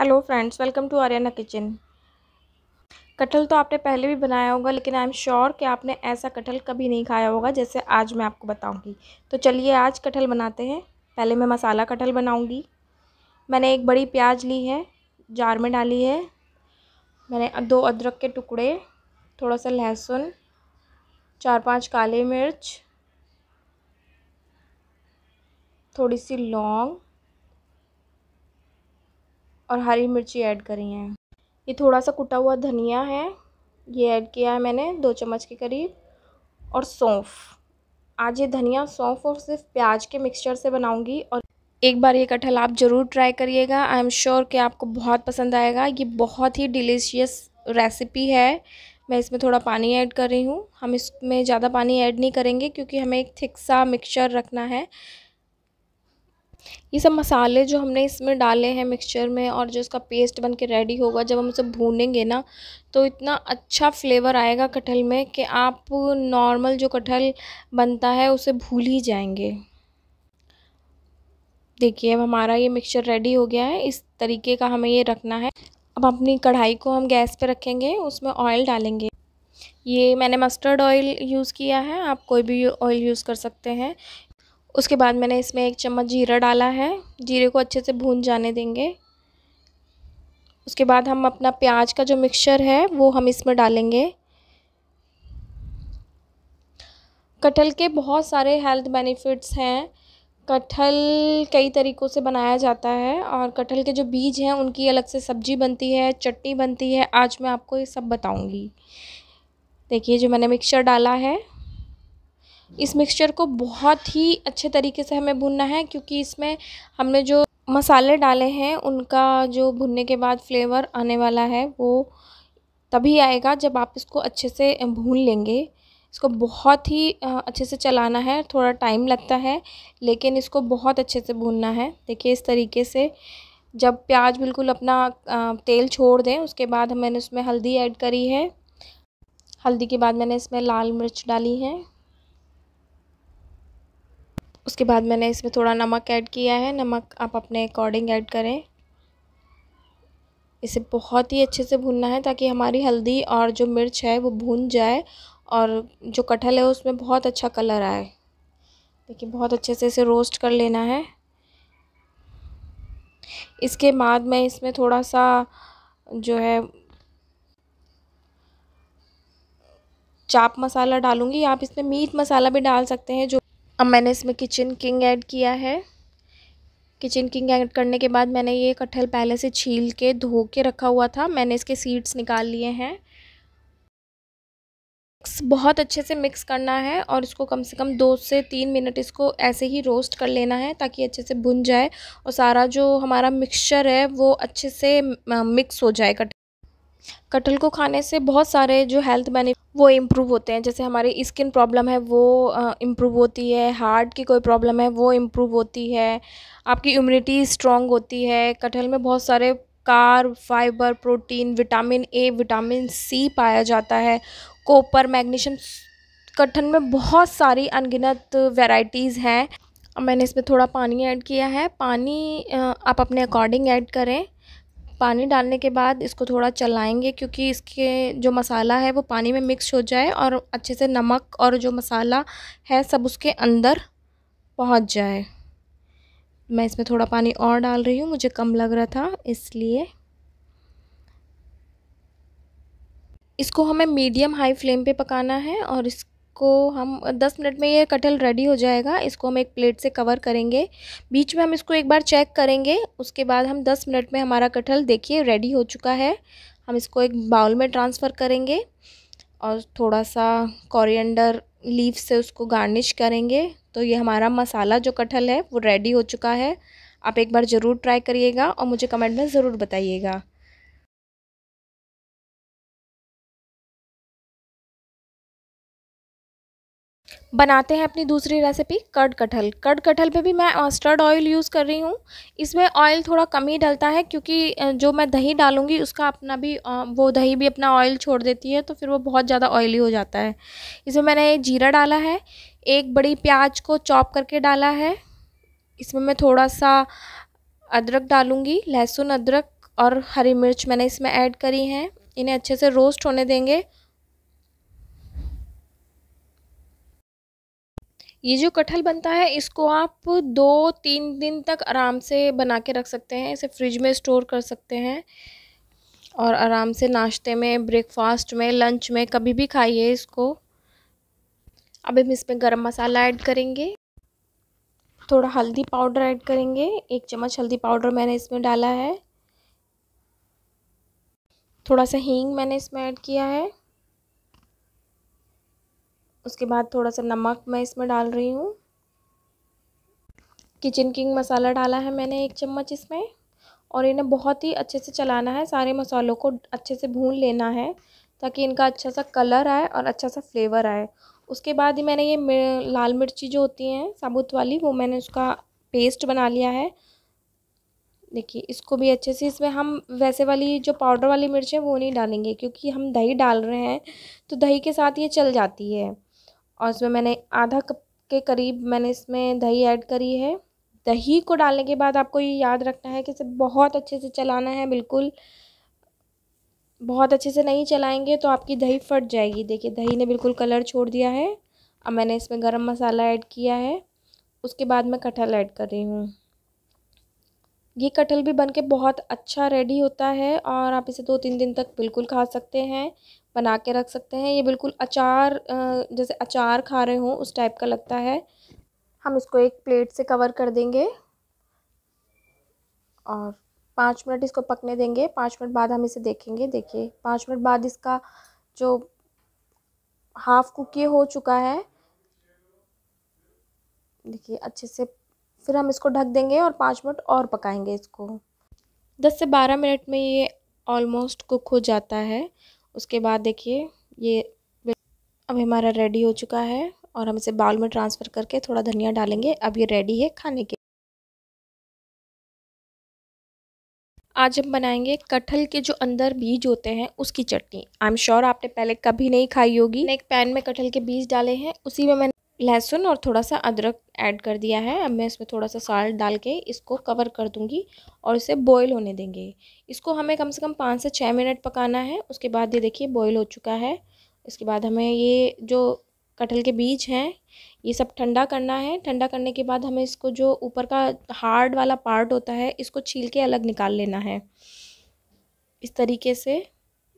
hello friends welcome to Aryana kitchen कटहल तो आपने पहले भी बनाया होगा लेकिन आई एम श्योर कि आपने ऐसा कटहल कभी नहीं खाया होगा जैसे आज मैं आपको बताऊंगी तो चलिए आज कटहल बनाते हैं पहले मैं मसाला कटहल बनाऊंगी मैंने एक बड़ी प्याज ली है जार में डाली है मैंने दो अदरक के टुकड़े थोड़ा सा लहसुन चार पाँच काले मिर्च थोड़ी सी लौंग और हरी मिर्ची ऐड करी है ये थोड़ा सा कुटा हुआ धनिया है ये ऐड किया है मैंने दो चम्मच के करीब और सौंफ आज ये धनिया सौंफ और सिर्फ प्याज के मिक्सचर से बनाऊंगी और एक बार ये कटहल आप ज़रूर ट्राई करिएगा आई एम श्योर कि आपको बहुत पसंद आएगा ये बहुत ही डिलीशियस रेसिपी है मैं इसमें थोड़ा पानी ऐड कर रही हूँ हम इसमें ज़्यादा पानी ऐड नहीं करेंगे क्योंकि हमें एक थिक सा मिक्सचर रखना है ये सब मसाले जो हमने इसमें डाले हैं मिक्सचर में और जो इसका पेस्ट बन के रेडी होगा जब हम उसे भूनेंगे ना तो इतना अच्छा फ्लेवर आएगा कटहल में कि आप नॉर्मल जो कटहल बनता है उसे भूल ही जाएंगे देखिए अब हमारा ये मिक्सचर रेडी हो गया है इस तरीके का हमें ये रखना है अब अपनी कढ़ाई को हम गैस पर रखेंगे उसमें ऑयल डालेंगे ये मैंने मस्टर्ड ऑयल यूज़ किया है आप कोई भी ऑयल यूज़ कर सकते हैं उसके बाद मैंने इसमें एक चम्मच जीरा डाला है जीरे को अच्छे से भून जाने देंगे उसके बाद हम अपना प्याज का जो मिक्सचर है वो हम इसमें डालेंगे कटहल के बहुत सारे हेल्थ बेनिफिट्स हैं कटहल कई तरीक़ों से बनाया जाता है और कटहल के जो बीज हैं उनकी अलग से सब्जी बनती है चटनी बनती है आज मैं आपको ये सब बताऊंगी देखिए जो मैंने मिक्सचर डाला है इस मिक्सचर को बहुत ही अच्छे तरीके से हमें भुनना है क्योंकि इसमें हमने जो मसाले डाले हैं उनका जो भुनने के बाद फ्लेवर आने वाला है वो तभी आएगा जब आप इसको अच्छे से भून लेंगे इसको बहुत ही अच्छे से चलाना है थोड़ा टाइम लगता है लेकिन इसको बहुत अच्छे से भूनना है देखिए इस तरीके से जब प्याज बिल्कुल अपना तेल छोड़ दें उसके बाद मैंने उसमें हल्दी ऐड करी है हल्दी के बाद मैंने इसमें लाल मिर्च डाली है उसके बाद मैंने इसमें थोड़ा नमक ऐड किया है नमक आप अपने अकॉर्डिंग ऐड करें इसे बहुत ही अच्छे से भूनना है ताकि हमारी हल्दी और जो मिर्च है वो भून जाए और जो कटहल है उसमें बहुत अच्छा कलर आए देखिए बहुत अच्छे से इसे रोस्ट कर लेना है इसके बाद मैं इसमें थोड़ा सा जो है चाप मसाला डालूँगी आप इसमें मीट मसाला भी डाल सकते हैं जो अब मैंने इसमें किचन किंग ऐड किया है किचन किंग ऐड करने के बाद मैंने ये कटहल पहले से छील के धो के रखा हुआ था मैंने इसके सीड्स निकाल लिए हैं बहुत अच्छे से मिक्स करना है और इसको कम से कम दो से तीन मिनट इसको ऐसे ही रोस्ट कर लेना है ताकि अच्छे से भुन जाए और सारा जो हमारा मिक्सचर है वो अच्छे से मिक्स हो जाए कटहल कटहल को खाने से बहुत सारे जो हेल्थ बेनिफिट वो इम्प्रूव होते हैं जैसे हमारी स्किन प्रॉब्लम है वो इम्प्रूव होती है हार्ट की कोई प्रॉब्लम है वो इम्प्रूव होती है आपकी इम्यूनिटी स्ट्रॉन्ग होती है कटहल में बहुत सारे carb fibre protein vitamin A vitamin C पाया जाता है कॉपर मैग्नीशियम कटहल में बहुत सारी अनगिनत वेराइटीज़ हैं मैंने इसमें थोड़ा पानी ऐड किया है पानी आप अपने अकॉर्डिंग ऐड करें पानी डालने के बाद इसको थोड़ा चलाएंगे क्योंकि इसके जो मसाला है वो पानी में मिक्स हो जाए और अच्छे से नमक और जो मसाला है सब उसके अंदर पहुंच जाए मैं इसमें थोड़ा पानी और डाल रही हूँ मुझे कम लग रहा था इसलिए इसको हमें मीडियम हाई फ्लेम पे पकाना है और इस को हम 10 मिनट में ये कटहल रेडी हो जाएगा इसको हम एक प्लेट से कवर करेंगे बीच में हम इसको एक बार चेक करेंगे उसके बाद हम 10 मिनट में हमारा कटहल देखिए रेडी हो चुका है हम इसको एक बाउल में ट्रांसफ़र करेंगे और थोड़ा सा कोरिएंडर लीव से उसको गार्निश करेंगे तो ये हमारा मसाला जो कटहल है वो रेडी हो चुका है आप एक बार ज़रूर ट्राई करिएगा और मुझे कमेंट में ज़रूर बताइएगा बनाते हैं अपनी दूसरी रेसिपी कर्ड कटहल कर्ड कटहल पे भी मैं मस्टर्ड ऑयल यूज़ कर रही हूँ इसमें ऑयल थोड़ा कम ही डलता है क्योंकि जो मैं दही डालूँगी उसका अपना भी वो दही भी अपना ऑयल छोड़ देती है तो फिर वो बहुत ज़्यादा ऑयली हो जाता है इसमें मैंने जीरा डाला है एक बड़ी प्याज को चॉप करके डाला है इसमें मैं थोड़ा सा अदरक डालूँगी लहसुन अदरक और हरी मिर्च मैंने इसमें ऐड करी हैं इन्हें अच्छे से रोस्ट होने देंगे ये जो कटहल बनता है इसको आप दो तीन दिन तक आराम से बना के रख सकते हैं इसे फ्रिज में स्टोर कर सकते हैं और आराम से नाश्ते में ब्रेकफास्ट में लंच में कभी भी खाइए इसको अब हम इसमें गरम मसाला ऐड करेंगे थोड़ा हल्दी पाउडर ऐड करेंगे एक चम्मच हल्दी पाउडर मैंने इसमें डाला है थोड़ा सा हींग मैंने इसमें ऐड किया है उसके बाद थोड़ा सा नमक मैं इसमें डाल रही हूँ किचन किंग मसाला डाला है मैंने एक चम्मच इसमें और इन्हें बहुत ही अच्छे से चलाना है सारे मसालों को अच्छे से भून लेना है ताकि इनका अच्छा सा कलर आए और अच्छा सा फ्लेवर आए उसके बाद ही मैंने ये मिर, लाल मिर्ची जो होती हैं साबुत वाली वो मैंने उसका पेस्ट बना लिया है देखिए इसको भी अच्छे से इसमें हम वैसे वाली जो पाउडर वाली मिर्च है वो नहीं डालेंगे क्योंकि हम दही डाल रहे हैं तो दही के साथ ये चल जाती है और उसमें मैंने आधा कप के करीब मैंने इसमें दही ऐड करी है दही को डालने के बाद आपको ये याद रखना है कि इसे बहुत अच्छे से चलाना है बिल्कुल बहुत अच्छे से नहीं चलाएंगे तो आपकी दही फट जाएगी देखिए दही ने बिल्कुल कलर छोड़ दिया है अब मैंने इसमें गरम मसाला ऐड किया है उसके बाद मैं कटहल ऐड कर रही हूँ ये कटहल भी बन के बहुत अच्छा रेडी होता है और आप इसे दो तीन दिन तक बिल्कुल खा सकते हैं बना के रख सकते हैं ये बिल्कुल अचार जैसे अचार खा रहे हों उस टाइप का लगता है हम इसको एक प्लेट से कवर कर देंगे और पाँच मिनट इसको पकने देंगे पाँच मिनट बाद हम इसे देखेंगे देखिए पाँच मिनट बाद इसका जो हाफ़ कुकी हो चुका है देखिए अच्छे से फिर हम इसको ढक देंगे और पाँच मिनट और पकाएंगे इसको दस से बारह मिनट में ये ऑलमोस्ट कुक हो जाता है उसके बाद देखिए ये अब हमारा रेडी हो चुका है और हम इसे बाउल में ट्रांसफ़र करके थोड़ा धनिया डालेंगे अब ये रेडी है खाने के आज हम बनाएंगे कटहल के जो अंदर बीज होते हैं उसकी चटनी आई एम श्योर आपने पहले कभी नहीं खाई होगी एक पैन में कटहल के बीज डाले हैं उसी में मैंने लहसुन और थोड़ा सा अदरक ऐड कर दिया है अब मैं इसमें थोड़ा सा साल्ट डाल के इसको कवर कर दूंगी और इसे बॉईल होने देंगे इसको हमें कम से कम पाँच से छः मिनट पकाना है उसके बाद ये देखिए बॉईल हो चुका है इसके बाद हमें ये जो कटहल के बीज हैं ये सब ठंडा करना है ठंडा करने के बाद हमें इसको जो ऊपर का हार्ड वाला पार्ट होता है इसको छील के अलग निकाल लेना है इस तरीके से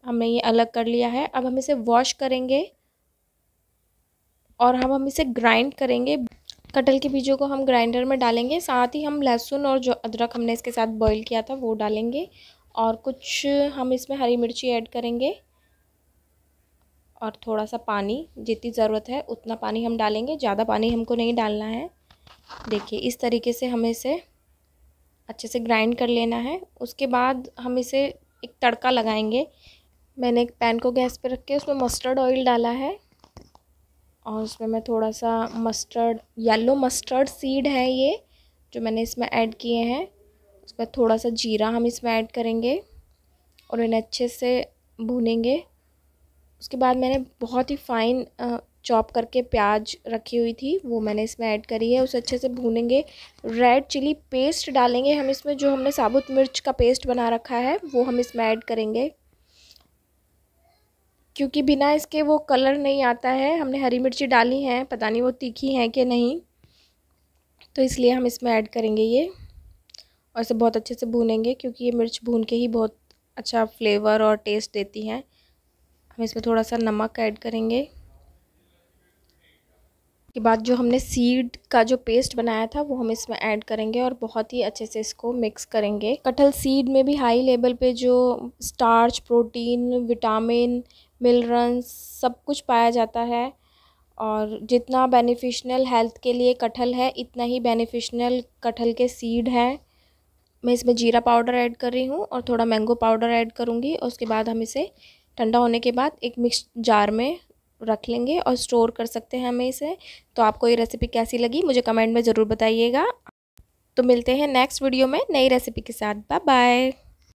हमने ये अलग कर लिया है अब हम इसे वॉश करेंगे और हम हम इसे ग्राइंड करेंगे कटल के बीजों को हम ग्राइंडर में डालेंगे साथ ही हम लहसुन और जो अदरक हमने इसके साथ बॉईल किया था वो डालेंगे और कुछ हम इसमें हरी मिर्ची ऐड करेंगे और थोड़ा सा पानी जितनी ज़रूरत है उतना पानी हम डालेंगे ज़्यादा पानी हमको नहीं डालना है देखिए इस तरीके से हमें इसे अच्छे से ग्राइंड कर लेना है उसके बाद हम इसे एक तड़का लगाएंगे मैंने एक पैन को गैस पर रख के उसमें मस्टर्ड ऑयल डाला है और उसमें मैं थोड़ा सा मस्टर्ड येलो मस्टर्ड सीड है ये जो मैंने इसमें ऐड किए हैं बाद थोड़ा सा जीरा हम इसमें ऐड करेंगे और इन्हें अच्छे से भूनेंगे उसके बाद मैंने बहुत ही फाइन चॉप करके प्याज रखी हुई थी वो मैंने इसमें ऐड करी है उसे अच्छे से भूनेंगे रेड चिली पेस्ट डालेंगे हम इसमें जो हमने साबुत मिर्च का पेस्ट बना रखा है वो हम इसमें ऐड करेंगे क्योंकि बिना इसके वो कलर नहीं आता है हमने हरी मिर्ची डाली हैं पता नहीं वो तीखी हैं कि नहीं तो इसलिए हम इसमें ऐड करेंगे ये और इसे बहुत अच्छे से भूनेंगे क्योंकि ये मिर्च भून के ही बहुत अच्छा फ्लेवर और टेस्ट देती हैं हम इसमें थोड़ा सा नमक ऐड करेंगे के बाद जो हमने सीड का जो पेस्ट बनाया था वो हम इसमें ऐड करेंगे और बहुत ही अच्छे से इसको मिक्स करेंगे कटहल सीड में भी हाई लेवल पे जो starch protein vitamin mineral सब कुछ पाया जाता है और जितना बेनिफिशनल हेल्थ के लिए कटहल है इतना ही बेनिफिशनल कटहल के सीड हैं मैं इसमें जीरा पाउडर ऐड कर रही हूँ और थोड़ा मैंगो पाउडर ऐड करूँगी और उसके बाद हम इसे ठंडा होने के बाद एक मिक्स जार में रख लेंगे और स्टोर कर सकते हैं हमें इसे तो आपको ये रेसिपी कैसी लगी मुझे कमेंट में ज़रूर बताइएगा तो मिलते हैं नेक्स्ट वीडियो में नई रेसिपी के साथ बाय बाय